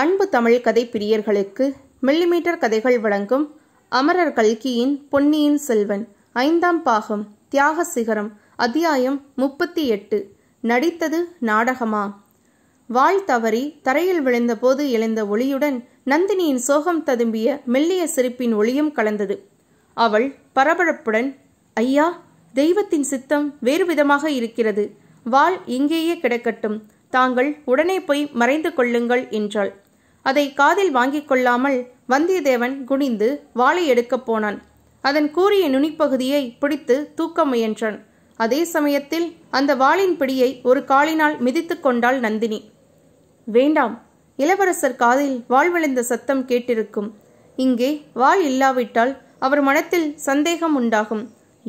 அன்பு தமிழ் கதை பிரியர்களுக்கு மில்லிமீட்டர் கதைகள் வழங்கும் அமரர் கல்கியின் பொன்னியின் செல்வன் ஐந்தாம் பாகம் தியாக சிகரம் அத்தியாயம் முப்பத்தி எட்டு நடித்தது நாடகமா வாழ் தவறி தரையில் விழுந்தபோது எழுந்த ஒளியுடன் நந்தினியின் சோகம் ததும்பிய மெல்லிய சிரிப்பின் ஒளியும் கலந்தது அவள் பரபரப்புடன் ஐயா தெய்வத்தின் சித்தம் வேறு விதமாக இருக்கிறது வாள் இங்கேயே கிடக்கட்டும் தாங்கள் உடனே போய் மறைந்து கொள்ளுங்கள் என்றாள் அதை காதில் வாங்கிக் கொள்ளாமல் வந்தியத்தேவன் குனிந்து வாளை எடுக்கப் போனான் அதன் கூறிய நுனிப்பகுதியை பிடித்து தூக்க முயன்றான் அதே சமயத்தில் அந்த வாளின் பிடியை ஒரு காலினால் மிதித்து கொண்டாள் நந்தினி வேண்டாம் இளவரசர் காதில் வாழ்விழந்த சத்தம் கேட்டிருக்கும் இங்கே வாள் இல்லாவிட்டால் அவர் மனத்தில் சந்தேகம் உண்டாகும்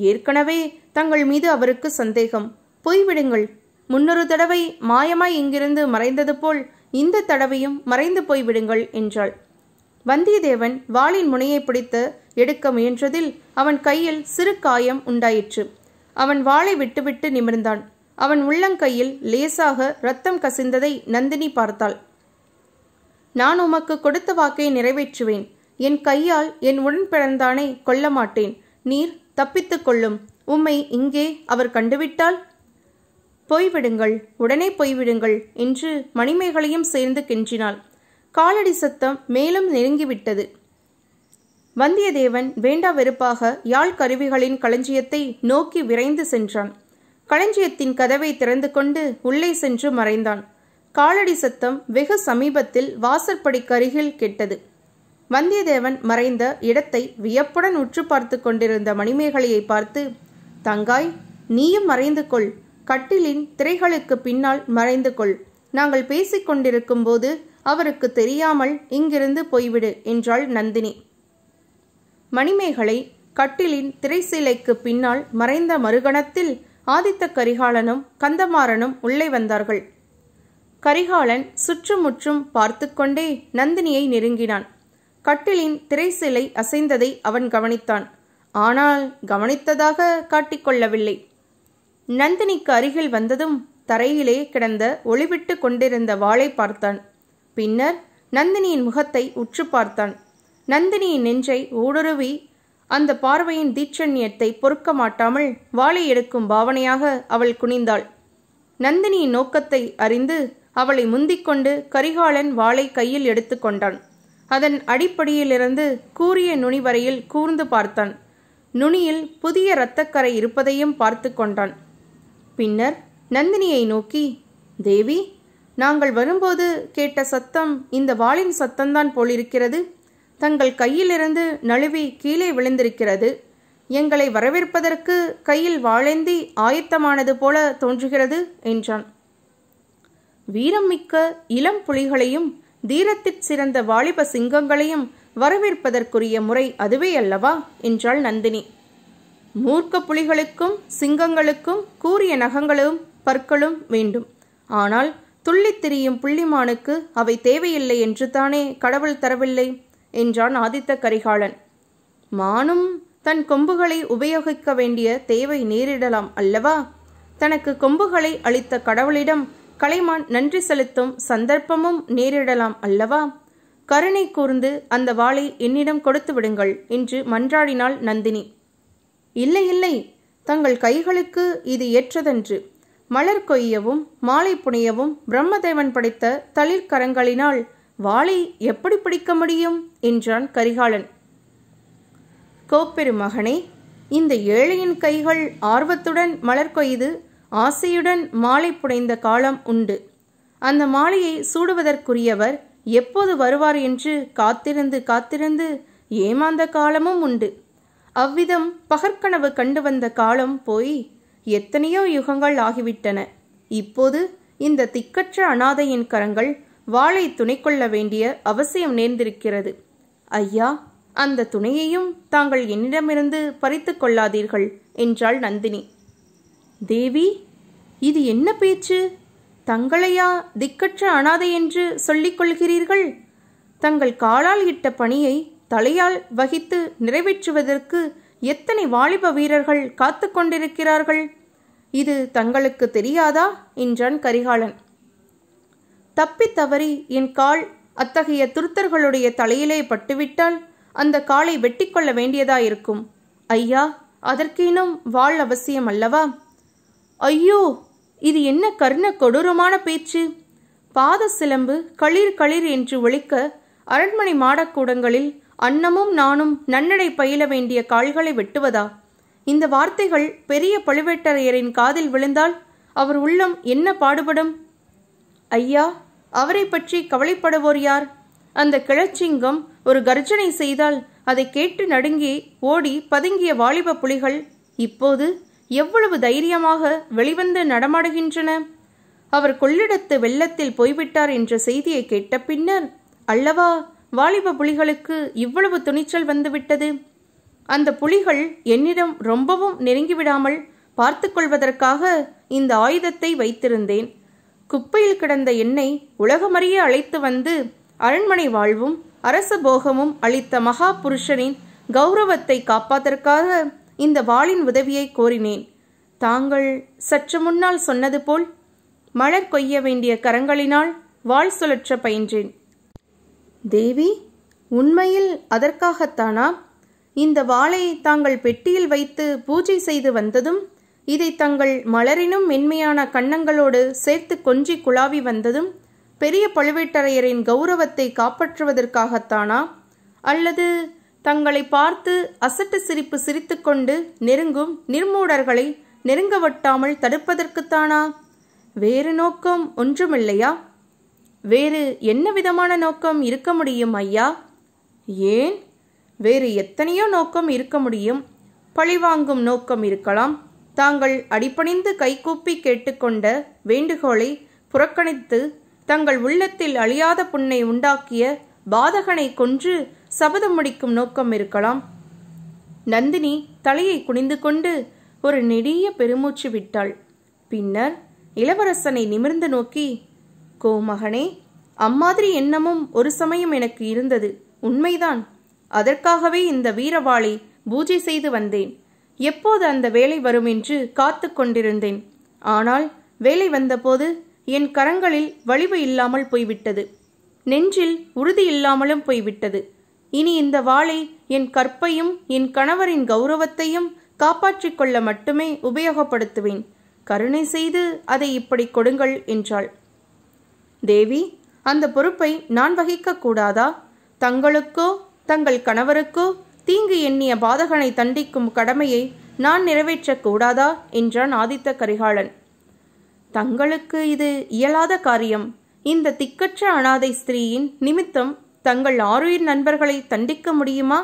ஏற்கனவே தங்கள் மீது அவருக்கு சந்தேகம் போய்விடுங்கள் முன்னொரு தடவை மாயமாய் இங்கிருந்து மறைந்தது போல் இந்த தடவையும் மறைந்து போய்விடுங்கள் என்றாள் வந்தியத்தேவன் வாளின் முனையை பிடித்து எடுக்க முயன்றதில் அவன் கையில் சிறு காயம் உண்டாயிற்று அவன் வாளை விட்டுவிட்டு நிமிர்ந்தான் அவன் உள்ளங்கையில் லேசாக ரத்தம் கசிந்ததை நந்தினி பார்த்தாள் நான் உமக்கு கொடுத்த வாக்கை நிறைவேற்றுவேன் என் கையால் என் உடன் கொல்ல மாட்டேன் நீர் தப்பித்துக் கொள்ளும் உம்மை இங்கே அவர் கண்டுவிட்டால் போய்விடுங்கள் உடனே போய்விடுங்கள் என்று மணிமேகலையும் சேர்ந்து கெஞ்சினாள் காலடி சத்தம் மேலும் நெருங்கிவிட்டது வந்தியத்தேவன் வேண்டா வெறுப்பாக யாழ் கருவிகளின் களஞ்சியத்தை நோக்கி விரைந்து சென்றான் களஞ்சியத்தின் கதவை திறந்து கொண்டு உள்ளே சென்று மறைந்தான் காலடி சத்தம் வெகு சமீபத்தில் வாசற்படிக்கருகில் கெட்டது வந்தியத்தேவன் மறைந்த இடத்தை வியப்புடன் உற்று பார்த்து கொண்டிருந்த மணிமேகலையை பார்த்து தங்காய் நீயும் மறைந்து கொள் கட்டிலின் திரைகளுக்கு பின்னால் மறைந்து கொள் நாங்கள் பேசிக்கொண்டிருக்கும் போது அவருக்கு தெரியாமல் இங்கிருந்து போய்விடு என்றாள் நந்தினி மணிமேகலை கட்டிலின் திரைசீலைக்கு பின்னால் மறைந்த மறுகணத்தில் ஆதித்த கரிகாலனும் கந்தமாறனும் உள்ளே வந்தார்கள் கரிகாலன் சுற்றுமுற்றும் பார்த்து கொண்டே நந்தினியை நெருங்கினான் கட்டிலின் திரைசிலை அசைந்ததை அவன் கவனித்தான் ஆனால் கவனித்ததாக காட்டிக்கொள்ளவில்லை நந்தினிக்கு அருகில் வந்ததும் தரையிலே கிடந்த ஒளிவிட்டு கொண்டிருந்த வாளை பார்த்தான் பின்னர் நந்தினியின் முகத்தை உற்று பார்த்தான் நந்தினியின் நெஞ்சை ஊடுருவி அந்த பார்வையின் தீட்சண்யத்தை பொறுக்க மாட்டாமல் வாளை எடுக்கும் பாவனையாக அவள் குனிந்தாள் நந்தினியின் நோக்கத்தை அறிந்து அவளை முந்திக்கொண்டு கரிகாலன் வாளை கையில் எடுத்துக்கொண்டான் அதன் அடிப்படையிலிருந்து கூறிய நுனி வரையில் கூர்ந்து பார்த்தான் நுனியில் புதிய இரத்தக்கரை இருப்பதையும் பார்த்து கொண்டான் பின்னர் நந்தினியை நோக்கி தேவி நாங்கள் வரும்போது கேட்ட சத்தம் இந்த வாளின் சத்தம்தான் போலிருக்கிறது தங்கள் கையிலிருந்து நழுவி கீழே விழுந்திருக்கிறது எங்களை வரவேற்பதற்கு கையில் வாழேந்தி ஆயத்தமானது போல தோன்றுகிறது என்றான் வீரம் மிக்க இளம் புலிகளையும் தீரத்திற் சிறந்த வாலிப சிங்கங்களையும் வரவேற்பதற்குரிய முறை அதுவே அல்லவா என்றாள் நந்தினி மூர்க்க புலிகளுக்கும் சிங்கங்களுக்கும் கூறிய நகங்களும் பற்களும் வேண்டும் ஆனால் துள்ளித் திரியும் புள்ளிமானுக்கு அவை தேவையில்லை என்று தானே கடவுள் தரவில்லை என்றான் ஆதித்த கரிகாலன் மானும் தன் கொம்புகளை உபயோகிக்க வேண்டிய தேவை நேரிடலாம் அல்லவா தனக்கு கொம்புகளை அளித்த கடவுளிடம் கலைமான் நன்றி செலுத்தும் சந்தர்ப்பமும் நேரிடலாம் அல்லவா கருணை கூர்ந்து அந்த வாளை என்னிடம் கொடுத்து விடுங்கள் என்று மன்றாடினாள் நந்தினி இல்லை இல்லை தங்கள் கைகளுக்கு இது ஏற்றதன்று மலர் கொய்யவும் மாலை புனையவும் பிரம்மதேவன் படைத்த தளிர்கரங்களினால் வாளை எப்படி பிடிக்க முடியும் என்றான் கரிகாலன் கோப்பெருமகனே இந்த ஏழையின் கைகள் ஆர்வத்துடன் மலர் கொய்து ஆசையுடன் மாலை புனைந்த காலம் உண்டு அந்த மாலையை சூடுவதற்குரியவர் எப்போது வருவார் என்று காத்திருந்து காத்திருந்து ஏமாந்த காலமும் உண்டு அவ்விதம் பகற்கனவு கண்டு வந்த காலம் போய் எத்தனையோ யுகங்கள் ஆகிவிட்டன இப்போது இந்த திக்கற்ற அனாதையின் கரங்கள் வாளை துணை கொள்ள வேண்டிய அவசியம் நேர்ந்திருக்கிறது ஐயா அந்த துணையையும் தாங்கள் என்னிடமிருந்து பறித்து கொள்ளாதீர்கள் என்றாள் நந்தினி தேவி இது என்ன பேச்சு தங்களையா திக்கற்ற அனாதை என்று சொல்லிக் கொள்கிறீர்கள் தங்கள் காலால் இட்ட பணியை தலையால் வகித்து நிறைவேற்றுவதற்கு எத்தனை வாலிப வீரர்கள் காத்து கொண்டிருக்கிறார்கள் இது தங்களுக்கு தெரியாதா என்றான் கரிகாலன் தப்பி தவறி என் கால் அத்தகைய துருத்தர்களுடைய தலையிலே பட்டுவிட்டால் அந்த காலை வெட்டிக்கொள்ள வேண்டியதாயிருக்கும் ஐயா அதற்கேனும் வாழ் அவசியம் அல்லவா ஐயோ இது என்ன கர்ண கொடூரமான பேச்சு பாத சிலம்பு களிர் களிர் என்று ஒழிக்க அரண்மனை மாடக்கூடங்களில் அன்னமும் நானும் நன்னடை பயில வேண்டிய கால்களை வெட்டுவதா இந்த வார்த்தைகள் பெரிய பழுவேட்டரையரின் காதில் விழுந்தால் அவர் உள்ளம் என்ன பாடுபடும் ஐயா அவரை பற்றி கவலைப்படுவோர் யார் அந்த கிழச்சிங்கம் ஒரு கர்ஜனை செய்தால் அதை கேட்டு நடுங்கி ஓடி பதுங்கிய வாலிப புலிகள் இப்போது எவ்வளவு தைரியமாக வெளிவந்து நடமாடுகின்றன அவர் கொள்ளிடத்து வெள்ளத்தில் போய்விட்டார் என்ற செய்தியை கேட்ட பின்னர் அல்லவா வாலிப புலிகளுக்கு இவ்வளவு துணிச்சல் வந்துவிட்டது அந்த புலிகள் என்னிடம் ரொம்பவும் நெருங்கிவிடாமல் பார்த்து கொள்வதற்காக இந்த ஆயுதத்தை வைத்திருந்தேன் குப்பையில் கிடந்த என்னை உலகமறிய அழைத்து வந்து அரண்மனை வாழ்வும் அரச போகமும் அளித்த மகா புருஷனின் கௌரவத்தை காப்பாதற்காக இந்த வாளின் உதவியை கோரினேன் தாங்கள் சற்று முன்னால் சொன்னது போல் மலர் கொய்ய வேண்டிய கரங்களினால் வாள் சுழற்ற பயின்றேன் தேவி உண்மையில் அதற்காகத்தானா இந்த வாளை தாங்கள் பெட்டியில் வைத்து பூஜை செய்து வந்ததும் இதை தங்கள் மலரினும் மென்மையான கன்னங்களோடு சேர்த்து கொஞ்சி குழாவி வந்ததும் பெரிய பழுவேட்டரையரின் கௌரவத்தை காப்பாற்றுவதற்காகத்தானா அல்லது தங்களை பார்த்து அசட்டு சிரிப்பு சிரித்துக்கொண்டு நெருங்கும் நிர்மூடர்களை நெருங்க தடுப்பதற்குத்தானா வேறு நோக்கம் ஒன்றுமில்லையா வேறு என்ன விதமான நோக்கம் இருக்க முடியும் ஐயா ஏன் வேறு எத்தனையோ நோக்கம் இருக்க முடியும் பழிவாங்கும் நோக்கம் இருக்கலாம் தாங்கள் அடிப்பணிந்து கைகூப்பி கேட்டுக்கொண்ட வேண்டுகோளை புறக்கணித்து தங்கள் உள்ளத்தில் அழியாத புண்ணை உண்டாக்கிய பாதகனை கொன்று சபதம் முடிக்கும் நோக்கம் இருக்கலாம் நந்தினி தலையை குனிந்து கொண்டு ஒரு நெடிய பெருமூச்சு விட்டாள் பின்னர் இளவரசனை நிமிர்ந்து நோக்கி கோமகனே அம்மாதிரி எண்ணமும் ஒரு சமயம் எனக்கு இருந்தது உண்மைதான் அதற்காகவே இந்த வீரவாளை பூஜை செய்து வந்தேன் எப்போது அந்த வேலை வரும் என்று காத்து கொண்டிருந்தேன் ஆனால் வேலை வந்தபோது என் கரங்களில் வலிவு இல்லாமல் போய்விட்டது நெஞ்சில் உறுதி இல்லாமலும் போய்விட்டது இனி இந்த வாளை என் கற்பையும் என் கணவரின் கௌரவத்தையும் காப்பாற்றிக் கொள்ள மட்டுமே உபயோகப்படுத்துவேன் கருணை செய்து அதை இப்படி கொடுங்கள் என்றாள் தேவி அந்த பொறுப்பை நான் வகிக்கக்கூடாதா தங்களுக்கோ தங்கள் கணவருக்கோ தீங்கு எண்ணிய பாதகனை தண்டிக்கும் கடமையை நான் நிறைவேற்றக்கூடாதா என்றான் ஆதித்த கரிகாலன் தங்களுக்கு இது இயலாத காரியம் இந்த திக்கற்ற அனாதை ஸ்திரீயின் நிமித்தம் தங்கள் ஆறுயிர் நண்பர்களை தண்டிக்க முடியுமா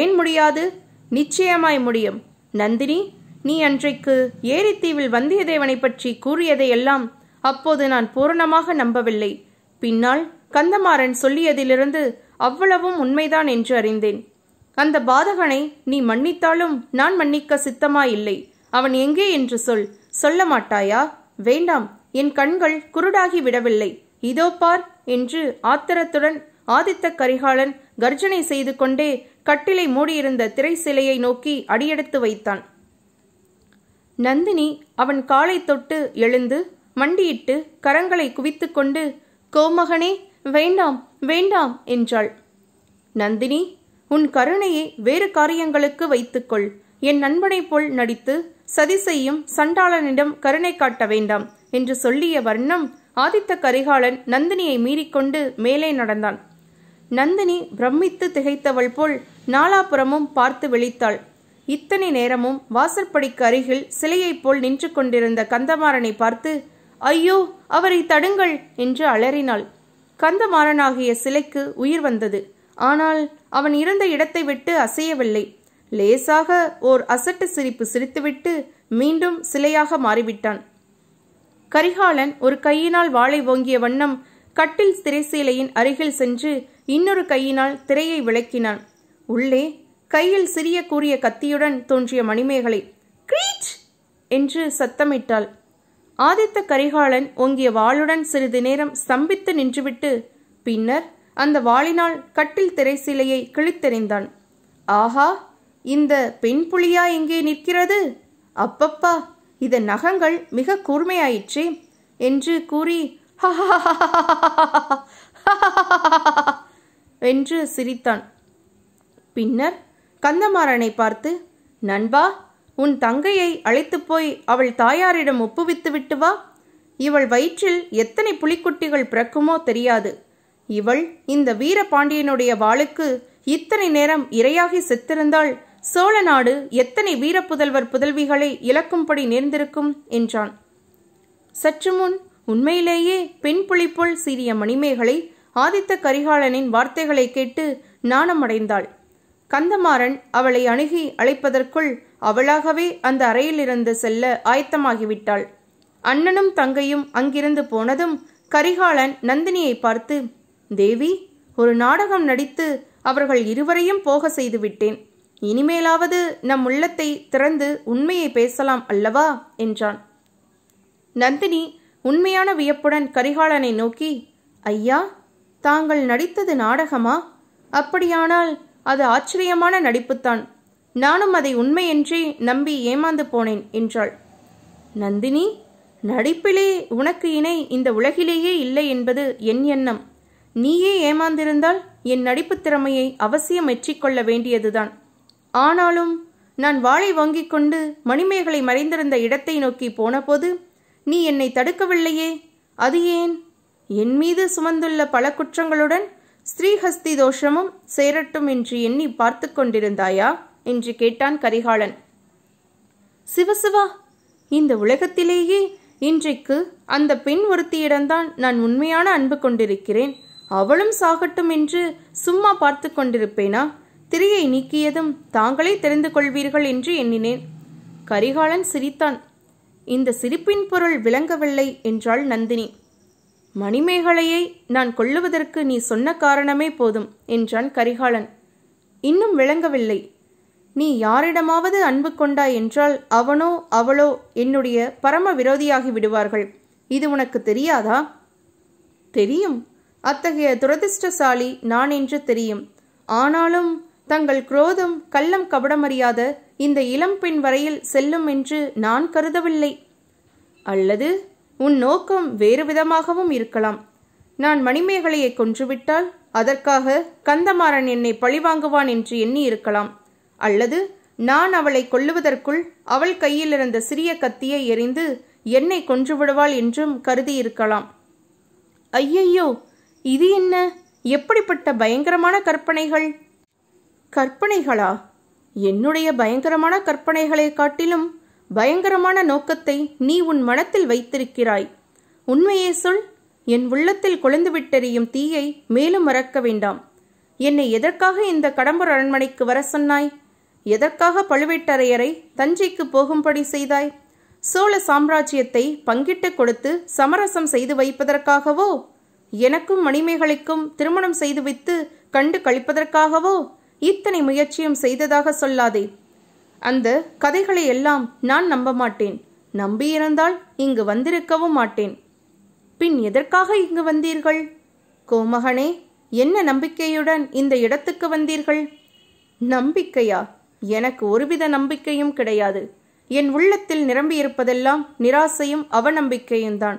ஏன் முடியாது நிச்சயமாய் முடியும் நந்தினி நீ அன்றைக்கு ஏரித்தீவில் வந்தியத்தேவனை பற்றி கூறியதையெல்லாம் அப்போது நான் பூரணமாக நம்பவில்லை பின்னால் கந்தமாறன் சொல்லியதிலிருந்து அவ்வளவும் உண்மைதான் என்று அறிந்தேன் அந்த பாதகனை நீ மன்னித்தாலும் நான் மன்னிக்க சித்தமாயில்லை அவன் எங்கே என்று சொல் சொல்ல மாட்டாயா வேண்டாம் என் கண்கள் குருடாகி விடவில்லை இதோ பார் என்று ஆத்திரத்துடன் ஆதித்த கரிகாலன் கர்ஜனை செய்து கொண்டே கட்டிலை மூடியிருந்த திரை சிலையை நோக்கி அடியெடுத்து வைத்தான் நந்தினி அவன் காலை தொட்டு எழுந்து மண்டியிட்டு கரங்களை குவித்து கொண்டு கோமகனே வேண்டாம் வேண்டாம் என்றாள் நந்தினி உன் கருணையை வேறு காரியங்களுக்கு வைத்துக்கொள் என் நண்பனைப் போல் நடித்து சதி செய்யும் சண்டாளனிடம் கருணை காட்ட வேண்டாம் என்று சொல்லிய வர்ணம் ஆதித்த கரிகாலன் நந்தினியை மீறிக்கொண்டு மேலே நடந்தான் நந்தினி பிரமித்து திகைத்தவள் போல் நாலாபுறமும் பார்த்து விழித்தாள் இத்தனை நேரமும் வாசற்படிக்கு அருகில் சிலையைப் போல் நின்று கொண்டிருந்த கந்தமாறனை பார்த்து ஐயோ அவரை தடுங்கள் என்று அலறினாள் கந்தமாறனாகிய சிலைக்கு உயிர் வந்தது ஆனால் அவன் இருந்த இடத்தை விட்டு அசையவில்லை லேசாக ஓர் அசட்டு சிரிப்பு சிரித்துவிட்டு மீண்டும் சிலையாக மாறிவிட்டான் கரிகாலன் ஒரு கையினால் வாளை ஓங்கிய வண்ணம் கட்டில் திரைசீலையின் அருகில் சென்று இன்னொரு கையினால் திரையை விளக்கினான் உள்ளே கையில் சிறிய கூறிய கத்தியுடன் தோன்றிய மணிமேகலை கிரீச் என்று சத்தமிட்டாள் ஆதித்த கரிகாலன் ஓங்கிய வாளுடன் சிறிது நேரம் ஸ்தம்பித்து நின்றுவிட்டு பின்னர் அந்த வாளினால் கட்டில் சிலையை கிழித்தெறிந்தான் ஆஹா இந்த பெண் புலியா எங்கே நிற்கிறது அப்பப்பா இதன் நகங்கள் மிக கூர்மையாயிற்றே என்று கூறி என்று சிரித்தான் பின்னர் கந்தமாறனை பார்த்து நண்பா உன் தங்கையை அழைத்துப் போய் அவள் தாயாரிடம் ஒப்புவித்து விட்டு வா இவள் வயிற்றில் எத்தனை புலிக்குட்டிகள் பிறக்குமோ தெரியாது இவள் இந்த வீரபாண்டியனுடைய வாளுக்கு இத்தனை நேரம் இரையாகி செத்திருந்தால் சோழ நாடு எத்தனை வீரப்புதல்வர் புதல்விகளை இழக்கும்படி நேர்ந்திருக்கும் என்றான் சற்று முன் உண்மையிலேயே பெண் புலிப்போல் சீரிய மணிமேகலை ஆதித்த கரிகாலனின் வார்த்தைகளை கேட்டு நாணமடைந்தாள் கந்தமாறன் அவளை அணுகி அழைப்பதற்குள் அவளாகவே அந்த அறையிலிருந்து செல்ல ஆயத்தமாகிவிட்டாள் அண்ணனும் தங்கையும் அங்கிருந்து போனதும் கரிகாலன் நந்தினியை பார்த்து தேவி ஒரு நாடகம் நடித்து அவர்கள் இருவரையும் போக செய்துவிட்டேன் இனிமேலாவது நம் உள்ளத்தை திறந்து உண்மையை பேசலாம் அல்லவா என்றான் நந்தினி உண்மையான வியப்புடன் கரிகாலனை நோக்கி ஐயா தாங்கள் நடித்தது நாடகமா அப்படியானால் அது ஆச்சரியமான நடிப்புத்தான் நானும் அதை உண்மை என்றே நம்பி ஏமாந்து போனேன் என்றாள் நந்தினி நடிப்பிலே உனக்கு இணை இந்த உலகிலேயே இல்லை என்பது என் எண்ணம் நீயே ஏமாந்திருந்தால் என் நடிப்பு திறமையை அவசியம் எற்றிக்கொள்ள வேண்டியதுதான் ஆனாலும் நான் வாளை வாங்கிக் கொண்டு மணிமேகலை மறைந்திருந்த இடத்தை நோக்கி போனபோது நீ என்னை தடுக்கவில்லையே அது ஏன் என் மீது சுமந்துள்ள பல குற்றங்களுடன் ஸ்ரீஹஸ்தி தோஷமும் சேரட்டும் என்று எண்ணி பார்த்து கொண்டிருந்தாயா என்று கேட்டான் கரிகாலன் சிவசிவா இந்த உலகத்திலேயே இன்றைக்கு அந்த பெண் ஒருத்தியிடம்தான் நான் உண்மையான அன்பு கொண்டிருக்கிறேன் அவளும் சாகட்டும் என்று சும்மா பார்த்து கொண்டிருப்பேனா திரையை நீக்கியதும் தாங்களே தெரிந்து கொள்வீர்கள் என்று எண்ணினேன் கரிகாலன் சிரித்தான் இந்த சிரிப்பின் பொருள் விளங்கவில்லை என்றாள் நந்தினி மணிமேகலையை நான் கொள்ளுவதற்கு நீ சொன்ன காரணமே போதும் என்றான் கரிகாலன் இன்னும் விளங்கவில்லை நீ யாரிடமாவது அன்பு கொண்டாய் என்றால் அவனோ அவளோ என்னுடைய பரம விரோதியாகி விடுவார்கள் இது உனக்கு தெரியாதா தெரியும் அத்தகைய துரதிருஷ்டசாலி நான் என்று தெரியும் ஆனாலும் தங்கள் குரோதம் கள்ளம் கபடமறியாத இந்த இளம்பெண் வரையில் செல்லும் என்று நான் கருதவில்லை அல்லது உன் நோக்கம் வேறு விதமாகவும் இருக்கலாம் நான் மணிமேகலையை கொன்றுவிட்டால் அதற்காக கந்தமாறன் என்னை பழிவாங்குவான் என்று எண்ணி இருக்கலாம் அல்லது நான் அவளை கொல்லுவதற்குள் அவள் கையில் இருந்த சிறிய கத்தியை எறிந்து என்னை கொன்றுவிடுவாள் என்றும் கருதி இருக்கலாம் ஐயையோ இது என்ன எப்படிப்பட்ட பயங்கரமான கற்பனைகள் கற்பனைகளா என்னுடைய பயங்கரமான கற்பனைகளை காட்டிலும் பயங்கரமான நோக்கத்தை நீ உன் மனத்தில் வைத்திருக்கிறாய் உண்மையே சொல் என் உள்ளத்தில் குழந்து விட்டெறியும் தீயை மேலும் மறக்க வேண்டாம் என்னை எதற்காக இந்த கடம்பூர் அரண்மனைக்கு வர சொன்னாய் எதற்காக பழுவேட்டரையரை தஞ்சைக்கு போகும்படி செய்தாய் சோழ சாம்ராஜ்யத்தை பங்கிட்டு கொடுத்து சமரசம் செய்து வைப்பதற்காகவோ எனக்கும் மணிமேகலைக்கும் திருமணம் செய்து வித்து கண்டு கழிப்பதற்காகவோ இத்தனை முயற்சியும் செய்ததாக சொல்லாதே அந்த கதைகளை எல்லாம் நான் நம்ப மாட்டேன் நம்பியிருந்தால் இங்கு வந்திருக்கவும் மாட்டேன் பின் எதற்காக இங்கு வந்தீர்கள் கோமகனே என்ன நம்பிக்கையுடன் இந்த இடத்துக்கு வந்தீர்கள் நம்பிக்கையா எனக்கு ஒருவித நம்பிக்கையும் கிடையாது என் உள்ளத்தில் நிரம்பியிருப்பதெல்லாம் நிராசையும் அவநம்பிக்கையும் தான்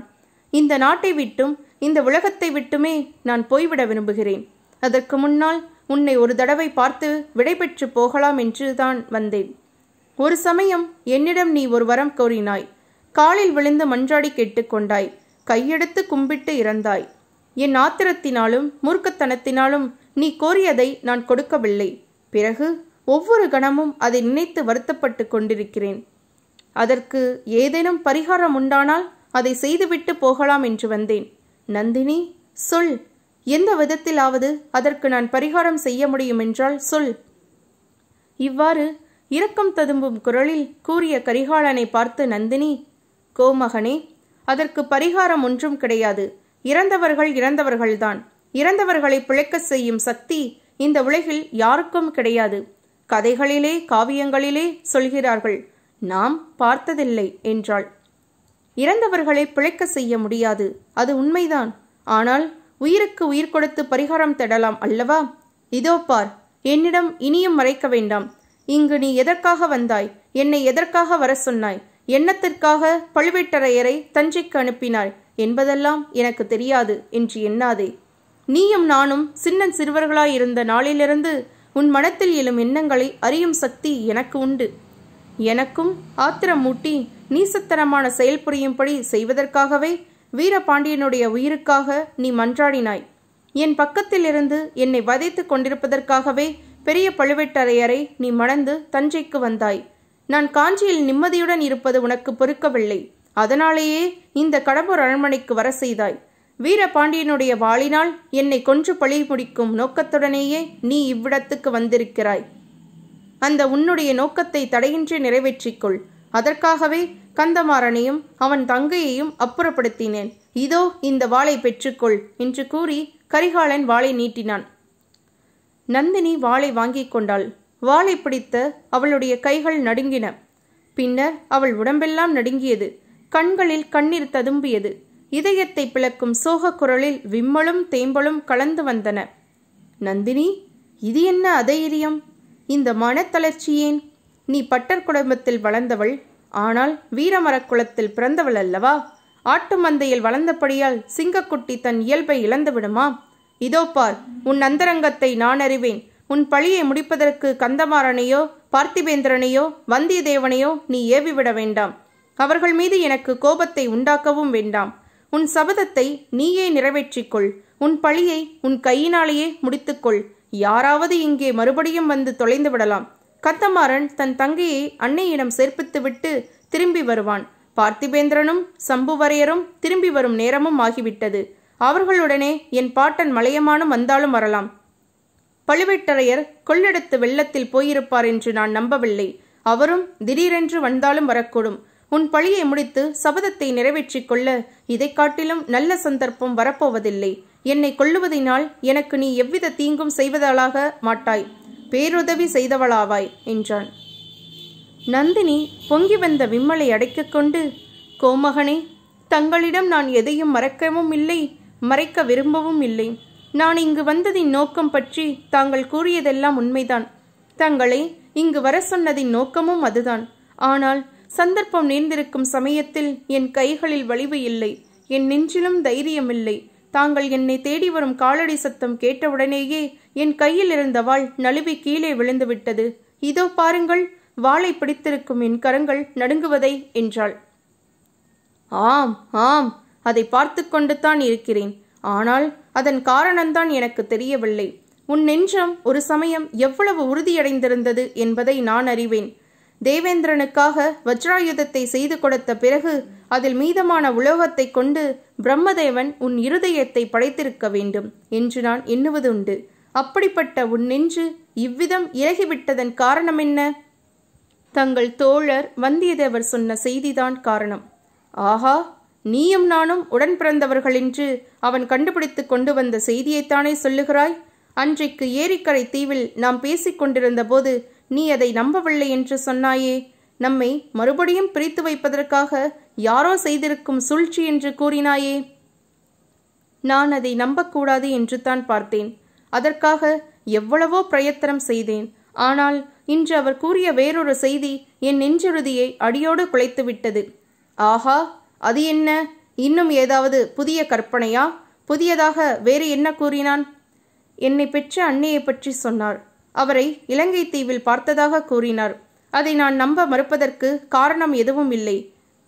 இந்த நாட்டை விட்டும் இந்த உலகத்தை விட்டுமே நான் போய்விட விரும்புகிறேன் அதற்கு முன்னால் உன்னை ஒரு தடவை பார்த்து விடைபெற்று போகலாம் என்று தான் வந்தேன் ஒரு சமயம் என்னிடம் நீ ஒரு வரம் கோரினாய் காலில் விழுந்து மன்றாடி கேட்டுக்கொண்டாய் கையெடுத்து கும்பிட்டு இறந்தாய் என் ஆத்திரத்தினாலும் மூர்க்கத்தனத்தினாலும் நீ கோரியதை நான் கொடுக்கவில்லை பிறகு ஒவ்வொரு கணமும் அதை நினைத்து வருத்தப்பட்டு கொண்டிருக்கிறேன் அதற்கு ஏதேனும் பரிகாரம் உண்டானால் அதை செய்துவிட்டு போகலாம் என்று வந்தேன் நந்தினி சொல் எந்த விதத்திலாவது அதற்கு நான் பரிகாரம் செய்ய முடியும் என்றால் சொல் இவ்வாறு இரக்கம் ததும்பும் குரலில் கூறிய கரிகாலனை பார்த்து நந்தினி கோமகனே அதற்கு பரிகாரம் ஒன்றும் கிடையாது இறந்தவர்கள் இறந்தவர்கள்தான் இறந்தவர்களை பிழைக்க செய்யும் சக்தி இந்த உலகில் யாருக்கும் கிடையாது கதைகளிலே காவியங்களிலே சொல்கிறார்கள் நாம் பார்த்ததில்லை என்றாள் இறந்தவர்களை பிழைக்க செய்ய முடியாது அது உண்மைதான் ஆனால் உயிருக்கு உயிர் கொடுத்து பரிகாரம் தேடலாம் அல்லவா இதோ பார் என்னிடம் இனியும் மறைக்க வேண்டாம் இங்கு நீ எதற்காக வந்தாய் என்னை எதற்காக வர சொன்னாய் எண்ணத்திற்காக பழுவேட்டரையரை தஞ்சைக்கு அனுப்பினாய் என்பதெல்லாம் எனக்கு தெரியாது என்று எண்ணாதே நீயும் நானும் சின்னன் சிறுவர்களாயிருந்த நாளிலிருந்து உன் மனத்தில் எழும் எண்ணங்களை அறியும் சக்தி எனக்கு உண்டு எனக்கும் ஆத்திரமூட்டி நீசத்தனமான செயல் புரியும்படி செய்வதற்காகவே வீரபாண்டியனுடைய உயிருக்காக நீ மன்றாடினாய் என் பக்கத்திலிருந்து என்னை வதைத்து கொண்டிருப்பதற்காகவே பெரிய பழுவேட்டரையரை நீ மணந்து தஞ்சைக்கு வந்தாய் நான் காஞ்சியில் நிம்மதியுடன் இருப்பது உனக்கு பொறுக்கவில்லை அதனாலேயே இந்த கடம்பூர் அரண்மனைக்கு வர செய்தாய் வீரபாண்டியனுடைய வாளினால் என்னை கொன்று பழி முடிக்கும் நோக்கத்துடனேயே நீ இவ்விடத்துக்கு வந்திருக்கிறாய் அந்த உன்னுடைய நோக்கத்தை தடையின்றி நிறைவேற்றிக்கொள் அதற்காகவே கந்தமாறனையும் அவன் தங்கையையும் அப்புறப்படுத்தினேன் இதோ இந்த வாளை பெற்றுக்கொள் என்று கூறி கரிகாலன் வாளை நீட்டினான் நந்தினி வாளை வாங்கிக் கொண்டாள் வாளை பிடித்த அவளுடைய கைகள் நடுங்கின பின்னர் அவள் உடம்பெல்லாம் நடுங்கியது கண்களில் கண்ணீர் ததும்பியது இதயத்தை பிளக்கும் சோகக் குரலில் விம்மலும் தேம்பலும் கலந்து வந்தன நந்தினி இது என்ன அதைரியம் இந்த மனத்தளர்ச்சி ஏன் நீ பட்டர் குடும்பத்தில் வளர்ந்தவள் ஆனால் வீரமரக் குளத்தில் பிறந்தவள் அல்லவா ஆட்டு மந்தையில் வளர்ந்தபடியால் சிங்கக்குட்டி தன் இயல்பை இழந்துவிடுமா இதோ பார் உன் அந்தரங்கத்தை நான் அறிவேன் உன் பழியை முடிப்பதற்கு கந்தமாறனையோ பார்த்திபேந்திரனையோ வந்தியத்தேவனையோ நீ ஏவிவிட வேண்டாம் அவர்கள் மீது எனக்கு கோபத்தை உண்டாக்கவும் வேண்டாம் உன் சபதத்தை நீயே நிறைவேற்றிக்கொள் உன் பழியை உன் கையினாலேயே முடித்துக்கொள் யாராவது இங்கே மறுபடியும் வந்து தொலைந்து விடலாம் கத்தமாறன் தன் தங்கையை அன்னையிடம் சேர்ப்பித்துவிட்டு திரும்பி வருவான் பார்த்திபேந்திரனும் சம்புவரையரும் திரும்பி வரும் நேரமும் ஆகிவிட்டது அவர்களுடனே என் பாட்டன் மலையமானும் வந்தாலும் வரலாம் பழுவேட்டரையர் கொள்ளிடத்து வெள்ளத்தில் போயிருப்பார் என்று நான் நம்பவில்லை அவரும் திடீரென்று வந்தாலும் வரக்கூடும் உன் பழியை முடித்து சபதத்தை நிறைவேற்றிக் கொள்ள இதை காட்டிலும் நல்ல சந்தர்ப்பம் வரப்போவதில்லை என்னை கொள்ளுவதினால் எனக்கு நீ எவ்வித தீங்கும் செய்வதாளாக மாட்டாய் பேருதவி செய்தவளாவாய் என்றான் நந்தினி பொங்கி வந்த விம்மலை அடைக்கக் கொண்டு கோமகனே தங்களிடம் நான் எதையும் மறக்கவும் இல்லை மறைக்க விரும்பவும் இல்லை நான் இங்கு வந்ததின் நோக்கம் பற்றி தாங்கள் கூறியதெல்லாம் உண்மைதான் தங்களை இங்கு வர சொன்னதின் நோக்கமும் அதுதான் ஆனால் சந்தர்ப்பம் நேர்ந்திருக்கும் சமயத்தில் என் கைகளில் வலிவு இல்லை என் நெஞ்சிலும் தைரியமில்லை தாங்கள் என்னை தேடி வரும் காலடி சத்தம் கேட்டவுடனேயே என் கையில் இருந்த வாள் நழுவி கீழே விழுந்துவிட்டது இதோ பாருங்கள் வாளை பிடித்திருக்கும் என் கரங்கள் நடுங்குவதை என்றாள் ஆம் ஆம் அதை பார்த்து கொண்டுத்தான் இருக்கிறேன் ஆனால் அதன் காரணம்தான் எனக்கு தெரியவில்லை உன் நெஞ்சம் ஒரு சமயம் எவ்வளவு உறுதியடைந்திருந்தது என்பதை நான் அறிவேன் தேவேந்திரனுக்காக வஜ்ராயுதத்தை செய்து கொடுத்த பிறகு அதில் மீதமான உலோகத்தை கொண்டு பிரம்மதேவன் உன் இருதயத்தை படைத்திருக்க வேண்டும் என்று நான் எண்ணுவது உண்டு அப்படிப்பட்ட உன் நெஞ்சு இவ்விதம் இறகிவிட்டதன் காரணம் என்ன தங்கள் தோழர் வந்தியத்தேவர் சொன்ன செய்திதான் காரணம் ஆஹா நீயும் நானும் உடன் பிறந்தவர்களென்று அவன் கண்டுபிடித்து கொண்டு வந்த செய்தியைத்தானே சொல்லுகிறாய் அன்றைக்கு ஏரிக்கரை தீவில் நாம் பேசிக் கொண்டிருந்த போது நீ அதை நம்பவில்லை என்று சொன்னாயே நம்மை மறுபடியும் பிரித்து வைப்பதற்காக யாரோ செய்திருக்கும் சூழ்ச்சி என்று கூறினாயே நான் அதை நம்பக்கூடாது என்று தான் பார்த்தேன் அதற்காக எவ்வளவோ பிரயத்தனம் செய்தேன் ஆனால் இன்று அவர் கூறிய வேறொரு செய்தி என் நெஞ்சுறுதியை அடியோடு குலைத்துவிட்டது ஆஹா அது என்ன இன்னும் ஏதாவது புதிய கற்பனையா புதியதாக வேறு என்ன கூறினான் என்னை பெற்ற அன்னையை பற்றி சொன்னார் அவரை இலங்கை தீவில் பார்த்ததாக கூறினார் அதை நான் நம்ப மறுப்பதற்கு காரணம் எதுவும் இல்லை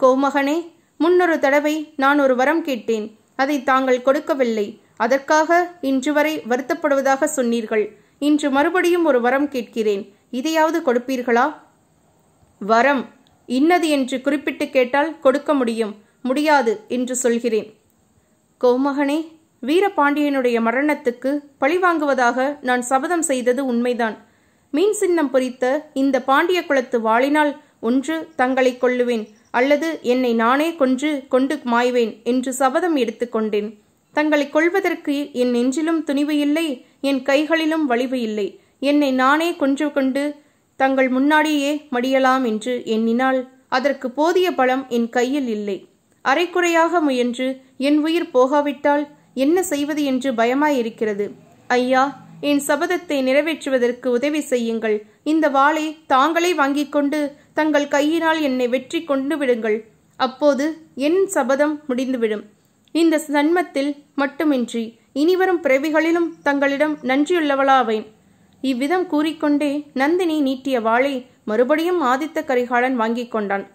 கோமகனே முன்னொரு தடவை நான் ஒரு வரம் கேட்டேன் அதை தாங்கள் கொடுக்கவில்லை அதற்காக இன்று வரை வருத்தப்படுவதாக சொன்னீர்கள் இன்று மறுபடியும் ஒரு வரம் கேட்கிறேன் இதையாவது கொடுப்பீர்களா வரம் இன்னது என்று குறிப்பிட்டு கேட்டால் கொடுக்க முடியும் முடியாது என்று சொல்கிறேன் கோமகனே வீரபாண்டியனுடைய மரணத்துக்கு பழிவாங்குவதாக நான் சபதம் செய்தது உண்மைதான் மீன் சின்னம் பொறித்த இந்த பாண்டிய குலத்து வாளினால் ஒன்று தங்களை கொள்ளுவேன் அல்லது என்னை நானே கொன்று கொண்டு மாய்வேன் என்று சபதம் எடுத்துக்கொண்டேன் தங்களை கொள்வதற்கு என் நெஞ்சிலும் துணிவு இல்லை என் கைகளிலும் வலிவு இல்லை என்னை நானே கொன்று கொண்டு தங்கள் முன்னாடியே மடியலாம் என்று எண்ணினால் அதற்கு போதிய பலம் என் கையில் இல்லை அரைக்குறையாக முயன்று என் உயிர் போகாவிட்டால் என்ன செய்வது என்று பயமாயிருக்கிறது ஐயா என் சபதத்தை நிறைவேற்றுவதற்கு உதவி செய்யுங்கள் இந்த வாளை தாங்களே வாங்கிக் கொண்டு தங்கள் கையினால் என்னை வெற்றி கொண்டு விடுங்கள் அப்போது என் சபதம் முடிந்துவிடும் இந்த சன்மத்தில் மட்டுமின்றி இனிவரும் பிறவிகளிலும் தங்களிடம் நன்றியுள்ளவளாவேன் இவ்விதம் கூறிக்கொண்டே நந்தினி நீட்டிய வாளை மறுபடியும் ஆதித்த கரிகாலன் வாங்கிக் கொண்டான்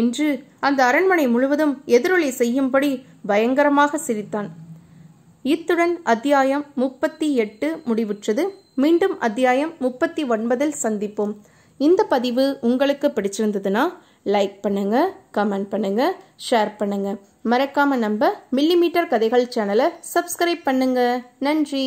என்று அந்த அரண்மனை முழுவதும் எதிரொலி செய்யும்படி பயங்கரமாக சிரித்தான் இத்துடன் அத்தியாயம் முப்பத்தி எட்டு முடிவுற்றது மீண்டும் அத்தியாயம் முப்பத்தி ஒன்பதில் சந்திப்போம் இந்த பதிவு உங்களுக்கு பிடிச்சிருந்ததுன்னா லைக் பண்ணுங்க கமெண்ட் பண்ணுங்க ஷேர் பண்ணுங்க மறக்காம நம்ம மில்லிமீட்டர் கதைகள் சேனலை சப்ஸ்கிரைப் பண்ணுங்க நன்றி